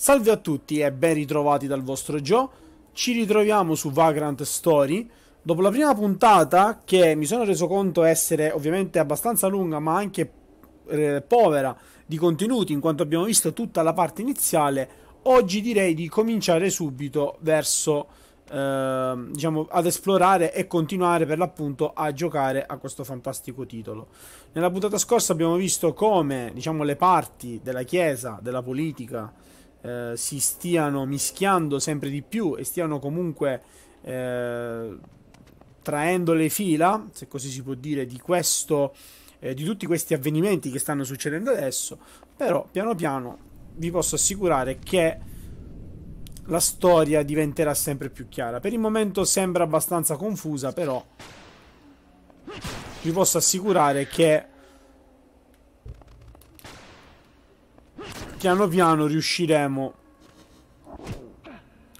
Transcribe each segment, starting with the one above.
Salve a tutti e ben ritrovati dal vostro Joe. Ci ritroviamo su Vagrant Story. Dopo la prima puntata, che mi sono reso conto essere ovviamente abbastanza lunga, ma anche eh, povera di contenuti, in quanto abbiamo visto tutta la parte iniziale, oggi direi di cominciare subito verso, eh, diciamo, ad esplorare e continuare per l'appunto a giocare a questo fantastico titolo. Nella puntata scorsa abbiamo visto come, diciamo, le parti della chiesa, della politica, eh, si stiano mischiando sempre di più e stiano comunque eh, traendo le fila, se così si può dire, di questo eh, di tutti questi avvenimenti che stanno succedendo adesso, però piano piano vi posso assicurare che la storia diventerà sempre più chiara. Per il momento sembra abbastanza confusa, però vi posso assicurare che piano piano riusciremo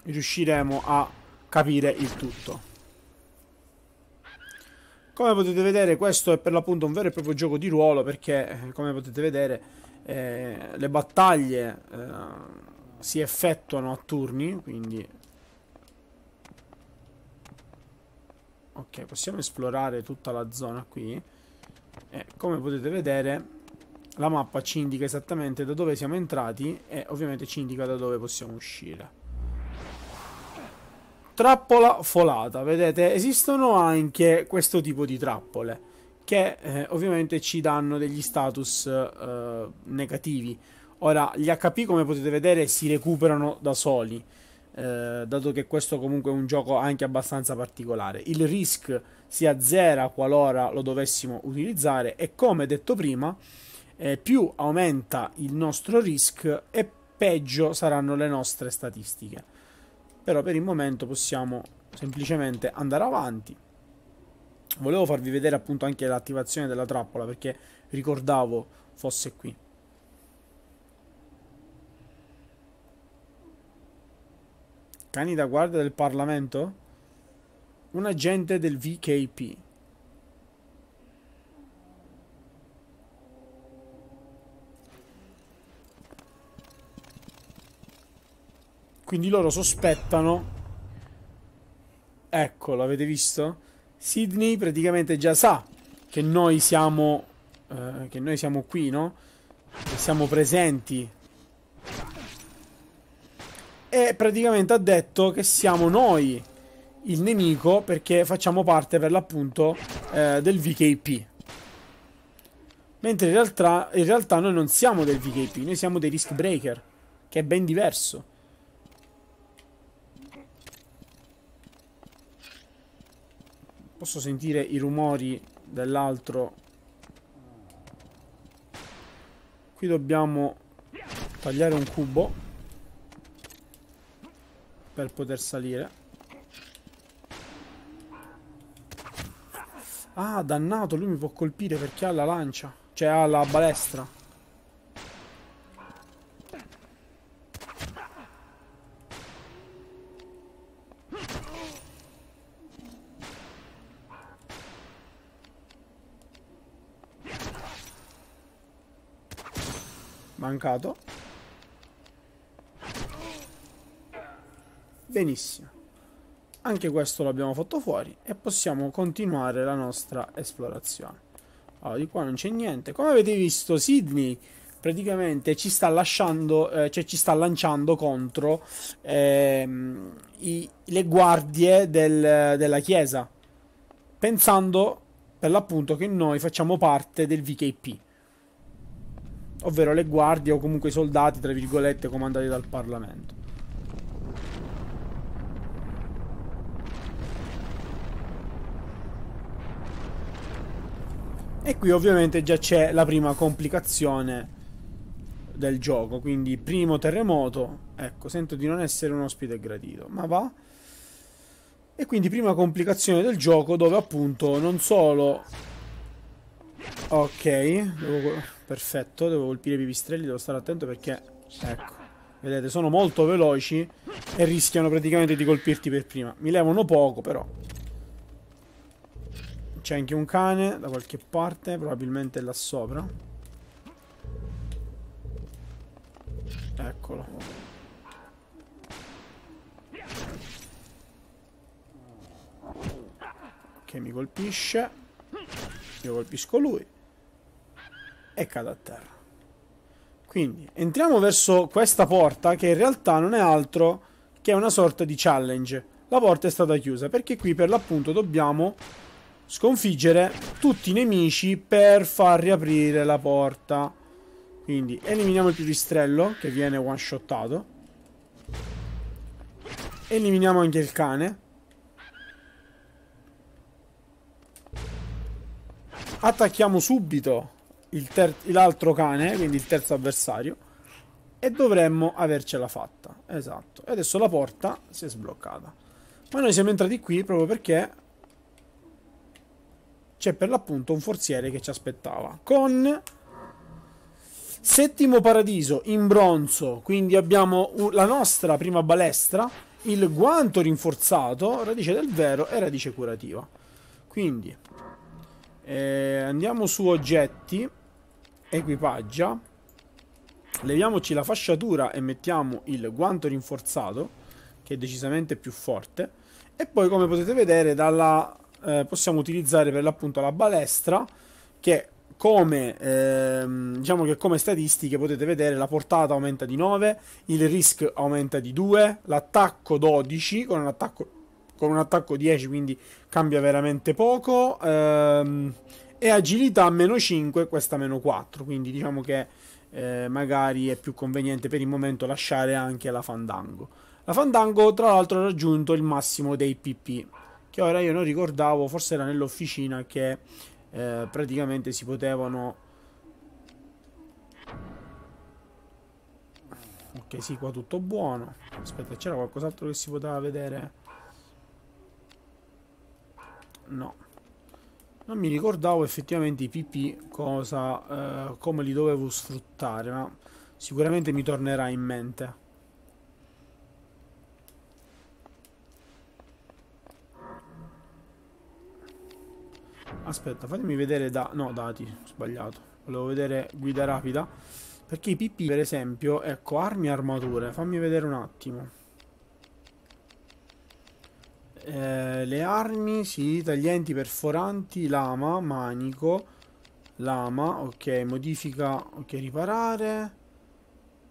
riusciremo a capire il tutto. Come potete vedere questo è per l'appunto un vero e proprio gioco di ruolo perché eh, come potete vedere eh, le battaglie eh, si effettuano a turni quindi ok possiamo esplorare tutta la zona qui e come potete vedere la mappa ci indica esattamente da dove siamo entrati e ovviamente ci indica da dove possiamo uscire. Trappola folata, vedete, esistono anche questo tipo di trappole che eh, ovviamente ci danno degli status eh, negativi. Ora, gli HP come potete vedere si recuperano da soli, eh, dato che questo comunque è un gioco anche abbastanza particolare. Il risk si azzera qualora lo dovessimo utilizzare e come detto prima eh, più aumenta il nostro risk e peggio saranno le nostre statistiche. Però per il momento possiamo semplicemente andare avanti. Volevo farvi vedere appunto anche l'attivazione della trappola perché ricordavo fosse qui. Cani da guardia del Parlamento? Un agente del VKP. Quindi loro sospettano... Ecco, l'avete visto? Sydney praticamente già sa che noi siamo... Eh, che noi siamo qui, no? Che siamo presenti. E praticamente ha detto che siamo noi il nemico perché facciamo parte per l'appunto eh, del VKP. Mentre in realtà, in realtà noi non siamo del VKP, noi siamo dei Risk Breaker, che è ben diverso. Posso sentire i rumori dell'altro. Qui dobbiamo tagliare un cubo per poter salire. Ah, dannato, lui mi può colpire perché ha la lancia. Cioè ha la balestra. mancato. Benissimo. Anche questo l'abbiamo fatto fuori e possiamo continuare la nostra esplorazione. Allora, di qua non c'è niente. Come avete visto, Sydney praticamente ci sta lasciando, eh, cioè ci sta lanciando contro ehm, i, le guardie del, della chiesa, pensando per l'appunto che noi facciamo parte del VKP ovvero le guardie o comunque i soldati, tra virgolette, comandati dal Parlamento. E qui ovviamente già c'è la prima complicazione del gioco, quindi primo terremoto, ecco, sento di non essere un ospite gradito, ma va. E quindi prima complicazione del gioco dove appunto non solo Ok, devo... perfetto, devo colpire i pipistrelli, devo stare attento perché... Ecco, vedete, sono molto veloci e rischiano praticamente di colpirti per prima. Mi levano poco, però. C'è anche un cane da qualche parte, probabilmente là sopra. Eccolo. Che mi colpisce io colpisco lui e cado a terra. Quindi entriamo verso questa porta che in realtà non è altro che una sorta di challenge. La porta è stata chiusa perché qui per l'appunto dobbiamo sconfiggere tutti i nemici per far riaprire la porta. Quindi eliminiamo il pipistrello che viene one shottato. Eliminiamo anche il cane attacchiamo subito l'altro cane, quindi il terzo avversario, e dovremmo avercela fatta. Esatto. E adesso la porta si è sbloccata. Ma noi siamo entrati qui proprio perché c'è per l'appunto un forziere che ci aspettava. Con settimo paradiso in bronzo, quindi abbiamo la nostra prima balestra, il guanto rinforzato, radice del vero e radice curativa. Quindi eh, andiamo su oggetti, equipaggia, leviamoci la fasciatura e mettiamo il guanto rinforzato, che è decisamente più forte. E poi come potete vedere dalla, eh, possiamo utilizzare per l'appunto la balestra, che come, ehm, diciamo che come statistiche potete vedere la portata aumenta di 9, il risk aumenta di 2, l'attacco 12 con un attacco con un attacco 10, quindi cambia veramente poco. Ehm, e agilità meno 5, questa meno 4, quindi diciamo che eh, magari è più conveniente per il momento lasciare anche la Fandango. La Fandango tra l'altro ha raggiunto il massimo dei PP, che ora io non ricordavo, forse era nell'officina che eh, praticamente si potevano... Ok, sì, qua tutto buono. Aspetta, c'era qualcos'altro che si poteva vedere? no. Non mi ricordavo effettivamente i PP cosa, eh, come li dovevo sfruttare, ma sicuramente mi tornerà in mente. Aspetta, fatemi vedere da... No, dati, sbagliato. Volevo vedere guida rapida. Perché i PP, per esempio, ecco, armi e armature. Fammi vedere un attimo. Eh, le armi, sì, taglienti, perforanti, lama, manico, lama, ok, modifica, ok, riparare.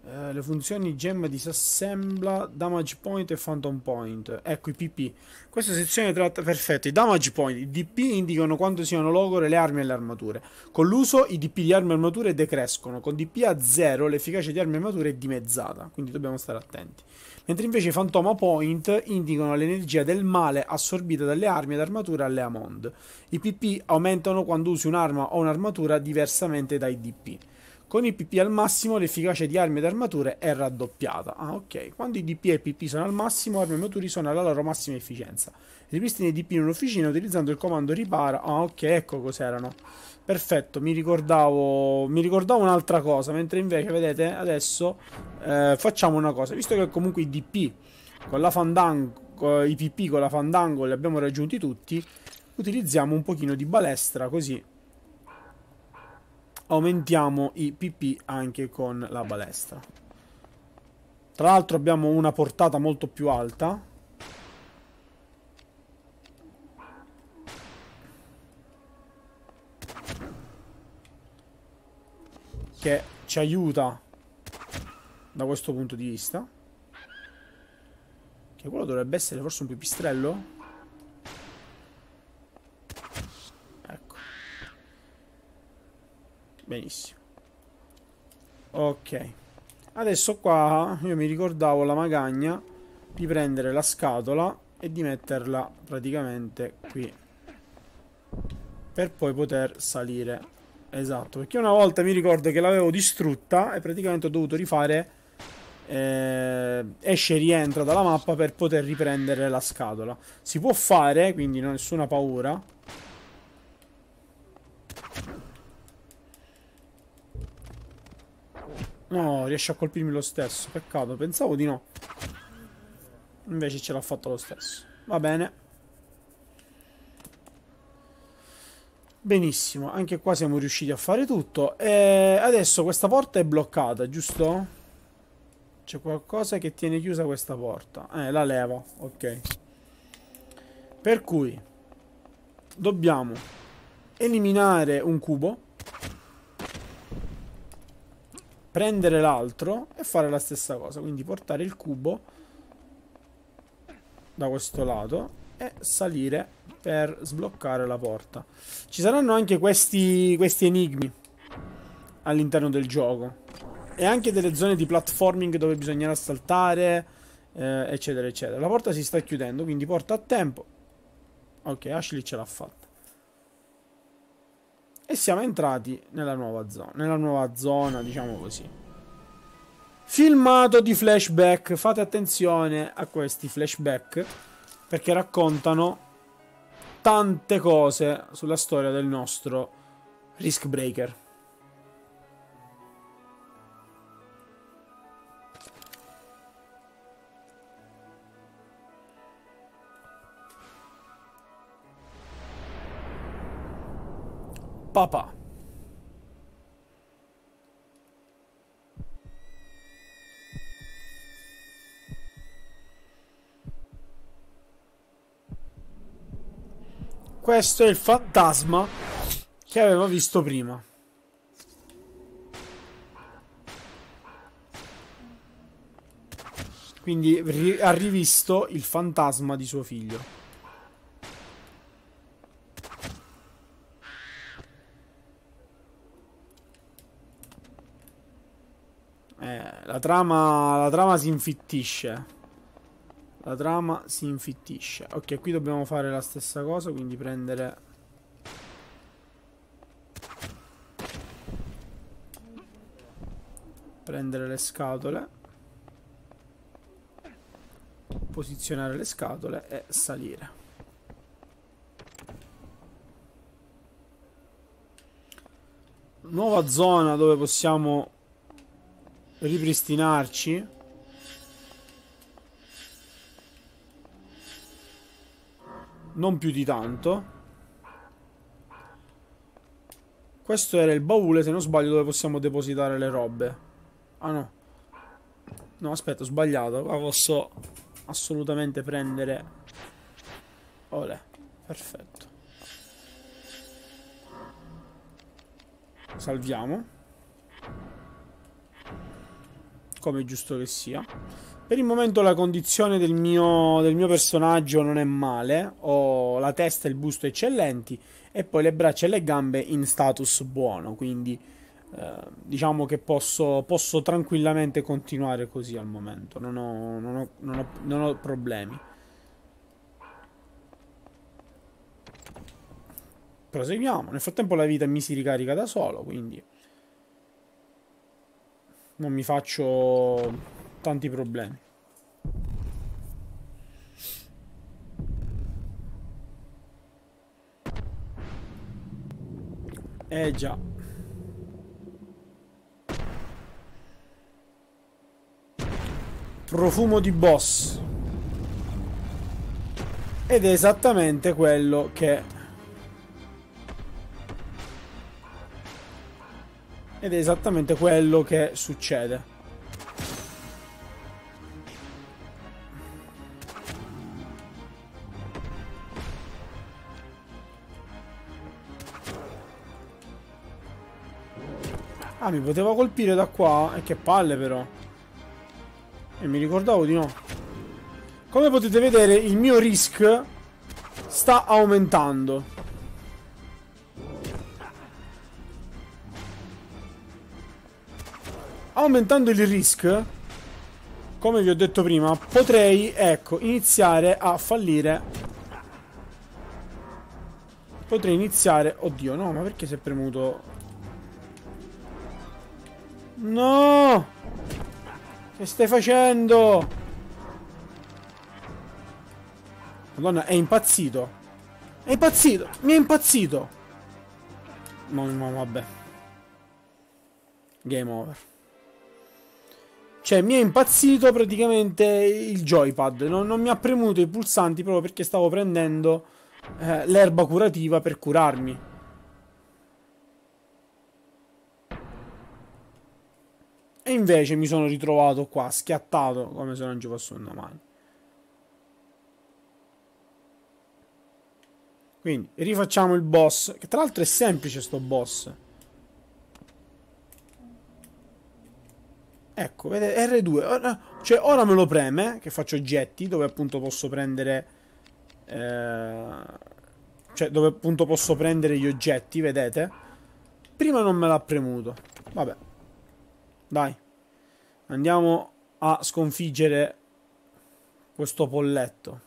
Eh, le funzioni gemma disassembla, damage point e phantom point. Ecco i PP. Questa sezione tratta perfetto. I damage point, i DP indicano quanto siano logore le armi e le armature. Con l'uso i DP di armi e armature decrescono. Con DP a 0 l'efficacia di armi e armature è dimezzata. Quindi dobbiamo stare attenti mentre invece i Fantoma Point indicano l'energia del male assorbita dalle armi ed armature alle Amond. I PP aumentano quando usi un'arma o un'armatura diversamente dai DP. Con i PP al massimo l'efficacia di armi ed armature è raddoppiata. Ah, ok. Quando i DP e i PP sono al massimo, armi e armature sono alla loro massima efficienza. Ripristini i DP in un'officina utilizzando il comando ripara. Ah, ok, ecco cos'erano. Perfetto, mi ricordavo, mi ricordavo un'altra cosa, mentre invece, vedete, adesso eh, facciamo una cosa. Visto che comunque i DP con la Fandango, i PP con la Fandango li abbiamo raggiunti tutti, utilizziamo un pochino di balestra così aumentiamo i PP anche con la balestra. Tra l'altro abbiamo una portata molto più alta, che ci aiuta da questo punto di vista. Che quello dovrebbe essere forse un pipistrello? Ecco. Benissimo. Ok. Adesso qua io mi ricordavo la magagna di prendere la scatola e di metterla praticamente qui. Per poi poter salire Esatto, perché una volta mi ricordo che l'avevo distrutta e praticamente ho dovuto rifare eh, esce e rientra dalla mappa per poter riprendere la scatola. Si può fare, quindi non ho nessuna paura. No, riesce a colpirmi lo stesso. Peccato, pensavo di no. Invece ce l'ha fatto lo stesso. Va bene. Benissimo, anche qua siamo riusciti a fare tutto. E adesso questa porta è bloccata, giusto? C'è qualcosa che tiene chiusa questa porta. Eh, la levo, ok. Per cui dobbiamo eliminare un cubo, prendere l'altro e fare la stessa cosa. Quindi portare il cubo da questo lato e salire per sbloccare la porta. Ci saranno anche questi, questi enigmi all'interno del gioco. E anche delle zone di platforming dove bisognerà saltare, eh, eccetera, eccetera. La porta si sta chiudendo, quindi porta a tempo. Ok, Ashley ce l'ha fatta. E siamo entrati nella nuova zona, nella nuova zona, diciamo così. Filmato di flashback, fate attenzione a questi flashback perché raccontano tante cose sulla storia del nostro Risk Breaker. Papà. Questo è il fantasma che avevo visto prima. Quindi ha rivisto il fantasma di suo figlio. Eh, la trama, la trama si infittisce. La trama si infittisce. Ok, qui dobbiamo fare la stessa cosa, quindi prendere... Prendere le scatole. Posizionare le scatole e salire. Nuova zona dove possiamo ripristinarci. non più di tanto. Questo era il baule, se non sbaglio, dove possiamo depositare le robe. Ah no. No, aspetta, ho sbagliato. Qua posso assolutamente prendere... Ole, perfetto. Salviamo. Come è giusto che sia. Per il momento la condizione del mio, del mio, personaggio non è male, ho la testa e il busto eccellenti e poi le braccia e le gambe in status buono, quindi eh, diciamo che posso, posso, tranquillamente continuare così al momento, non ho, non ho, non ho, non ho problemi. Proseguiamo, nel frattempo la vita mi si ricarica da solo, quindi non mi faccio tanti problemi. Eh già. Profumo di boss. Ed è esattamente quello che... Ed è esattamente quello che succede. Ah, mi poteva colpire da qua? E eh, che palle però. E mi ricordavo di no. Come potete vedere, il mio risk sta aumentando. Aumentando il risk, come vi ho detto prima, potrei, ecco, iniziare a fallire Potrei iniziare... Oddio, no, ma perché si è premuto No! Che stai facendo? Madonna, è impazzito. È impazzito! Mi è impazzito! No, no, vabbè. Game over. Cioè, mi è impazzito praticamente il joypad. Non, non mi ha premuto i pulsanti proprio perché stavo prendendo eh, l'erba curativa per curarmi. E invece mi sono ritrovato qua, schiattato come se non ci fosse una mano. Quindi rifacciamo il boss. Che tra l'altro è semplice sto boss. Ecco, vedete, R2. Ora, cioè, ora me lo preme, che faccio oggetti, dove appunto posso prendere... Eh, cioè, dove appunto posso prendere gli oggetti, vedete? Prima non me l'ha premuto. Vabbè. Dai. Andiamo a sconfiggere questo polletto.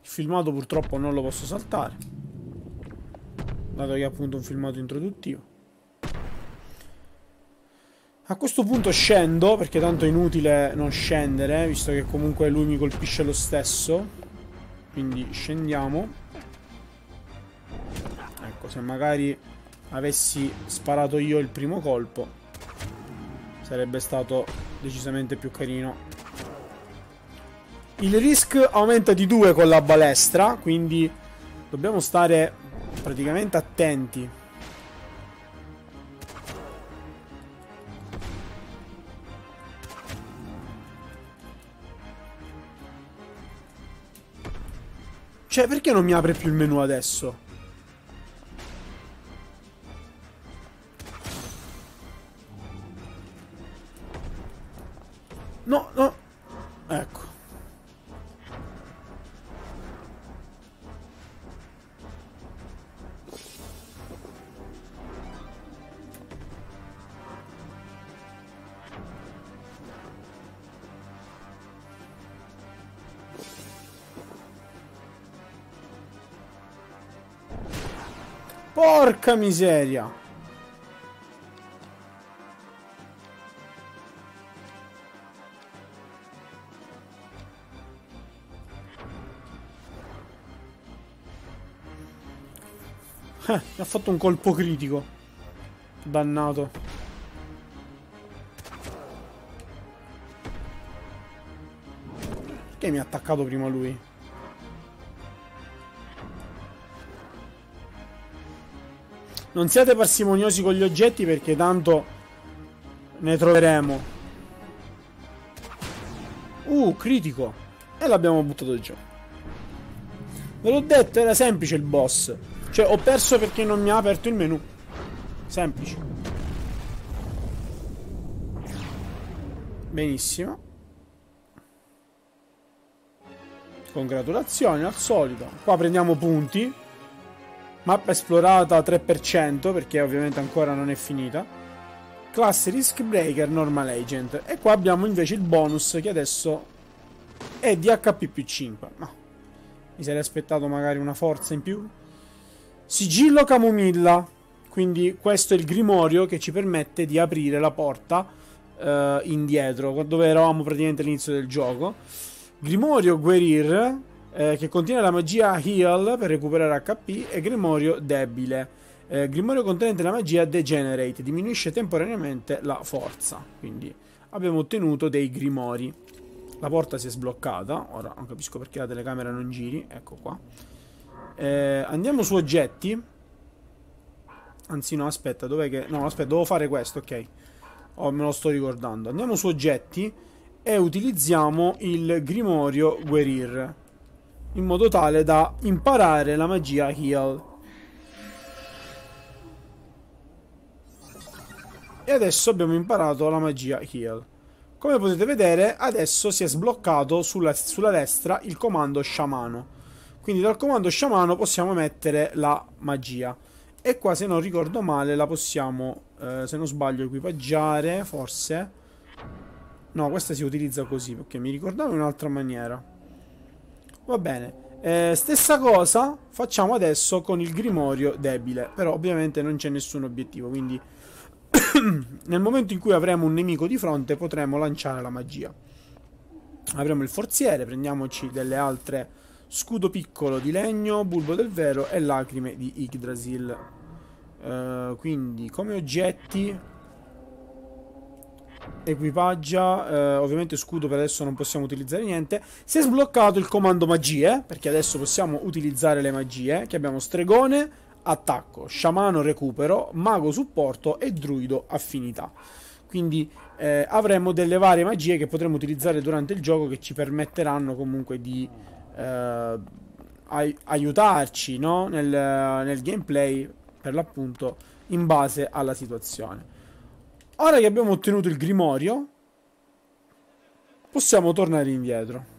Il filmato purtroppo non lo posso saltare. Dato che è appunto un filmato introduttivo. A questo punto scendo, perché tanto è inutile non scendere, eh, visto che comunque lui mi colpisce lo stesso. Quindi scendiamo se magari avessi sparato io il primo colpo, sarebbe stato decisamente più carino. Il risk aumenta di 2 con la balestra, quindi dobbiamo stare praticamente attenti. Cioè, perché non mi apre più il menu adesso? Porca miseria. Eh, mi ha fatto un colpo critico. Dannato. Perché mi ha attaccato prima lui? Non siate parsimoniosi con gli oggetti perché tanto ne troveremo. Uh, critico. E l'abbiamo buttato giù. Ve l'ho detto, era semplice il boss. Cioè, ho perso perché non mi ha aperto il menu. Semplice. Benissimo. Congratulazioni, al solito. Qua prendiamo punti. Mappa esplorata 3% perché ovviamente ancora non è finita. Classe Risk Breaker Normal Agent. E qua abbiamo invece il bonus che adesso è di HP più 5. Ma mi sarei aspettato magari una forza in più. Sigillo Camomilla. Quindi questo è il grimorio che ci permette di aprire la porta eh, indietro, dove eravamo praticamente all'inizio del gioco. Grimorio Guerir eh, che contiene la magia Heal per recuperare HP e Grimorio Debile. Eh, grimorio contenente la magia Degenerate, diminuisce temporaneamente la forza. Quindi abbiamo ottenuto dei Grimori. La porta si è sbloccata, ora non capisco perché la telecamera non giri, ecco qua. Eh, andiamo su oggetti. Anzi no, aspetta, dov'è che... No, aspetta, devo fare questo, ok. Oh, me lo sto ricordando. Andiamo su oggetti e utilizziamo il Grimorio Guerir in modo tale da imparare la magia heal. E adesso abbiamo imparato la magia heal. Come potete vedere adesso si è sbloccato sulla, sulla destra il comando sciamano. Quindi dal comando sciamano possiamo mettere la magia. E qua se non ricordo male la possiamo, eh, se non sbaglio, equipaggiare forse. No, questa si utilizza così perché mi ricordavo in un'altra maniera. Va bene. Eh, stessa cosa facciamo adesso con il grimorio debile. Però ovviamente non c'è nessun obiettivo, quindi... nel momento in cui avremo un nemico di fronte potremo lanciare la magia. Avremo il forziere, prendiamoci delle altre scudo piccolo di legno, bulbo del vero e lacrime di Yggdrasil. Uh, quindi come oggetti equipaggia eh, ovviamente scudo per adesso non possiamo utilizzare niente si è sbloccato il comando magie perché adesso possiamo utilizzare le magie che abbiamo stregone attacco sciamano recupero mago supporto e druido affinità quindi eh, avremo delle varie magie che potremo utilizzare durante il gioco che ci permetteranno comunque di eh, aiutarci no? nel, nel gameplay per l'appunto in base alla situazione Ora che abbiamo ottenuto il grimorio, possiamo tornare indietro.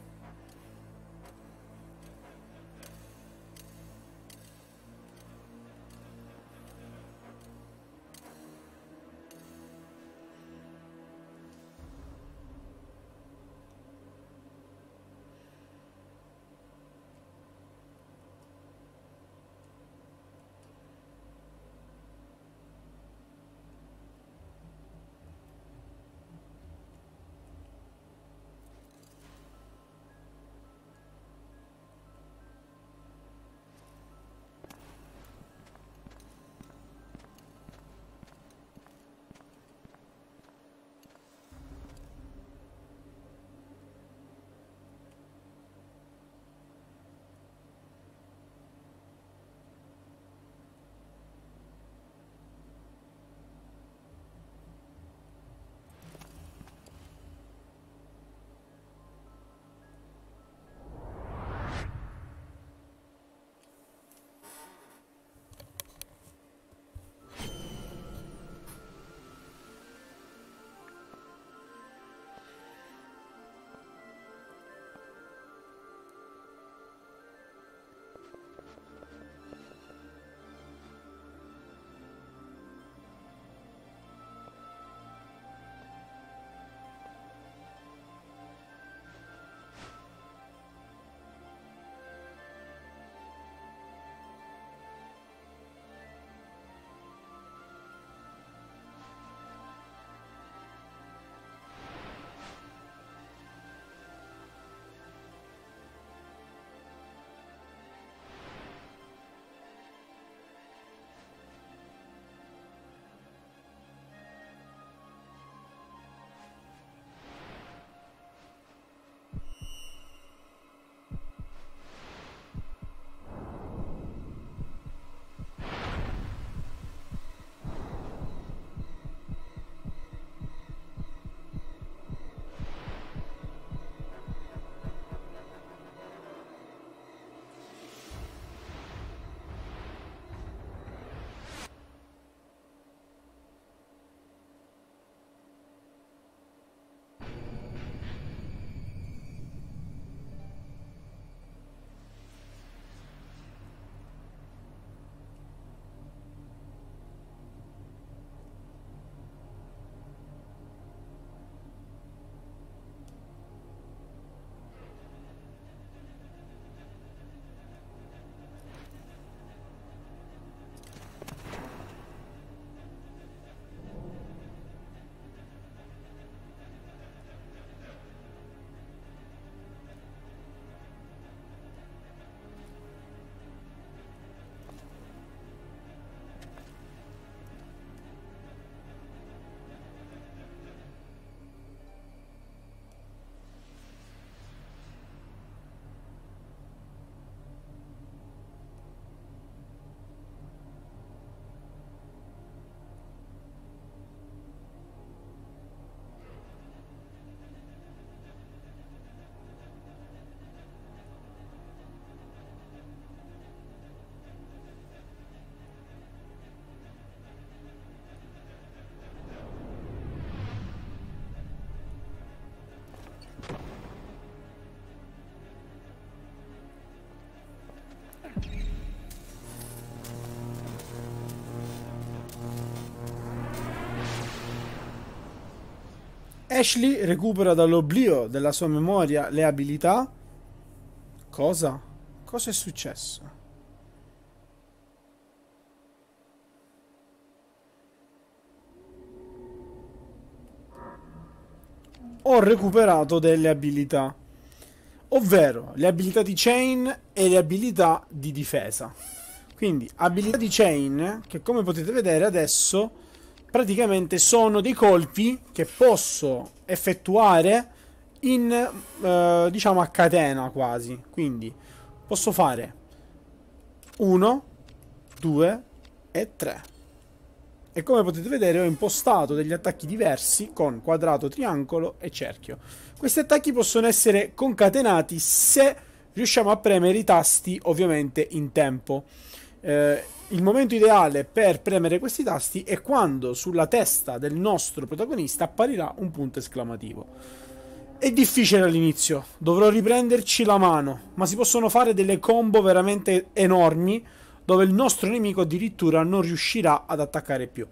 Ashley recupera dall'oblio della sua memoria le abilità. Cosa? Cosa è successo? Ho recuperato delle abilità. Ovvero le abilità di Chain e le abilità di difesa. Quindi abilità di Chain che come potete vedere adesso praticamente sono dei colpi che posso effettuare in eh, diciamo a catena quasi quindi posso fare 1 2 e 3 e come potete vedere ho impostato degli attacchi diversi con quadrato, triangolo e cerchio questi attacchi possono essere concatenati se riusciamo a premere i tasti ovviamente in tempo eh, il momento ideale per premere questi tasti è quando sulla testa del nostro protagonista apparirà un punto esclamativo. È difficile all'inizio, dovrò riprenderci la mano, ma si possono fare delle combo veramente enormi dove il nostro nemico addirittura non riuscirà ad attaccare più.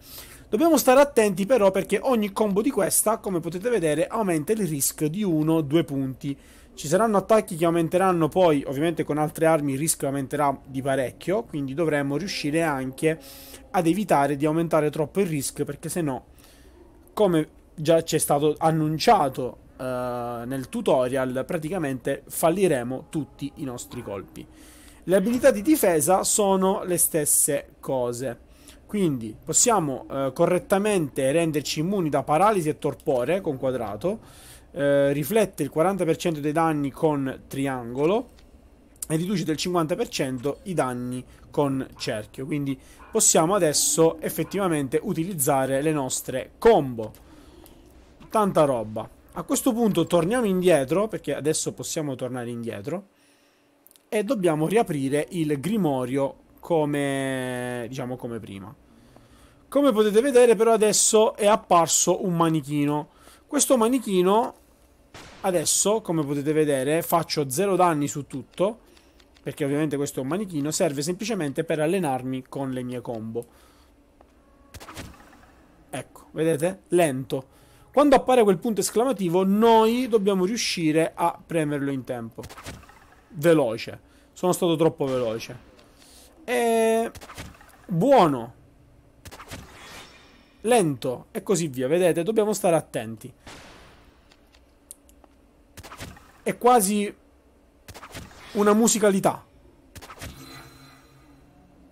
Dobbiamo stare attenti però perché ogni combo di questa, come potete vedere, aumenta il rischio di 1-2 punti ci saranno attacchi che aumenteranno poi, ovviamente con altre armi il rischio aumenterà di parecchio, quindi dovremmo riuscire anche ad evitare di aumentare troppo il rischio, perché se no, come già ci è stato annunciato uh, nel tutorial, praticamente falliremo tutti i nostri colpi. Le abilità di difesa sono le stesse cose. Quindi possiamo uh, correttamente renderci immuni da paralisi e torpore con quadrato eh, riflette il 40% dei danni con triangolo e riduce del 50% i danni con cerchio. Quindi possiamo adesso effettivamente utilizzare le nostre combo. Tanta roba. A questo punto torniamo indietro, perché adesso possiamo tornare indietro, e dobbiamo riaprire il grimorio come, diciamo, come prima. Come potete vedere però adesso è apparso un manichino. Questo manichino adesso, come potete vedere, faccio 0 danni su tutto, perché ovviamente questo è un manichino, serve semplicemente per allenarmi con le mie combo. Ecco, vedete? Lento. Quando appare quel punto esclamativo, noi dobbiamo riuscire a premerlo in tempo. Veloce. Sono stato troppo veloce. E... Buono. Lento. E così via. Vedete? Dobbiamo stare attenti è quasi una musicalità.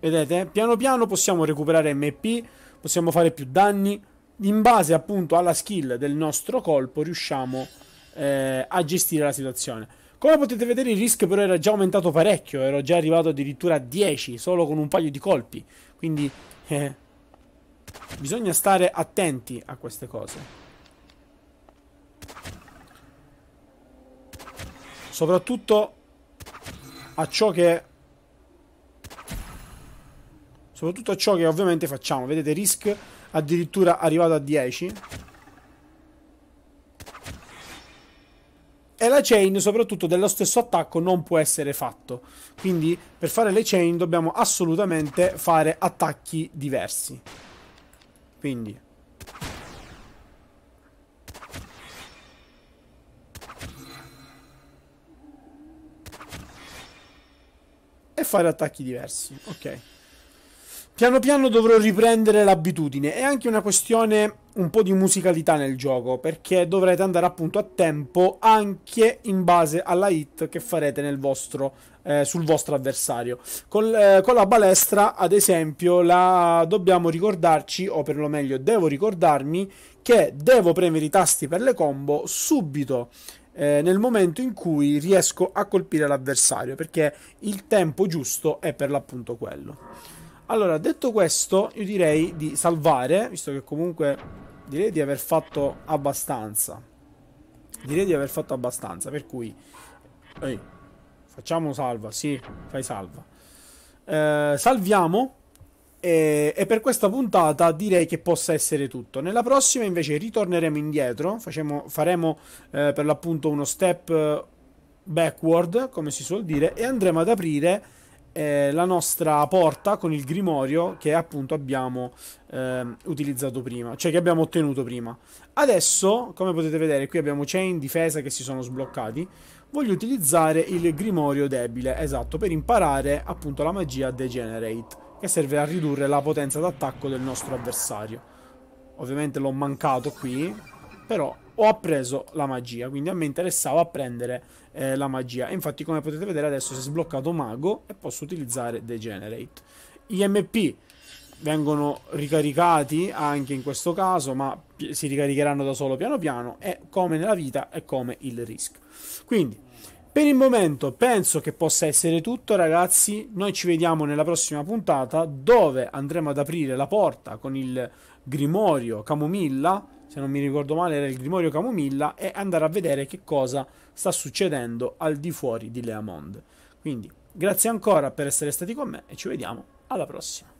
Vedete? Piano piano possiamo recuperare MP, possiamo fare più danni. In base appunto alla skill del nostro colpo riusciamo eh, a gestire la situazione. Come potete vedere il rischio però era già aumentato parecchio, ero già arrivato addirittura a 10 solo con un paio di colpi. Quindi eh, bisogna stare attenti a queste cose. Soprattutto a ciò che... Soprattutto a ciò che ovviamente facciamo. Vedete, Risk addirittura arrivato a 10. E la chain, soprattutto dello stesso attacco, non può essere fatto. Quindi, per fare le chain dobbiamo assolutamente fare attacchi diversi. Quindi... fare attacchi diversi. Ok. Piano piano dovrò riprendere l'abitudine. È anche una questione un po' di musicalità nel gioco, perché dovrete andare appunto a tempo anche in base alla hit che farete vostro, eh, sul vostro avversario. Col, eh, con la balestra, ad esempio, la dobbiamo ricordarci, o per lo meglio devo ricordarmi, che devo premere i tasti per le combo subito eh, nel momento in cui riesco a colpire l'avversario, perché il tempo giusto è per l'appunto quello. Allora, detto questo, io direi di salvare, visto che comunque direi di aver fatto abbastanza. Direi di aver fatto abbastanza, per cui... Ehi, facciamo salva, sì, fai salva. Eh, salviamo e, eh, e, per questa puntata direi che possa essere tutto. Nella prossima invece ritorneremo indietro, facciamo, faremo eh, per l'appunto uno step eh, backward, come si suol dire, e andremo ad aprire eh, la nostra porta con il grimorio che appunto abbiamo eh, utilizzato prima, cioè che abbiamo ottenuto prima. Adesso, come potete vedere, qui abbiamo chain, difesa che si sono sbloccati. Voglio utilizzare il grimorio debile, esatto, per imparare appunto la magia degenerate che serve a ridurre la potenza d'attacco del nostro avversario. Ovviamente l'ho mancato qui, però ho appreso la magia, quindi a me interessava prendere eh, la magia. Infatti come potete vedere adesso si è sbloccato mago e posso utilizzare Degenerate. Gli MP vengono ricaricati anche in questo caso, ma si ricaricheranno da solo piano piano, e come nella vita e come il risk. Quindi per il momento penso che possa essere tutto ragazzi, noi ci vediamo nella prossima puntata dove andremo ad aprire la porta con il grimorio camomilla, se non mi ricordo male era il grimorio camomilla, e andare a vedere che cosa sta succedendo al di fuori di Leamond. Quindi grazie ancora per essere stati con me e ci vediamo alla prossima.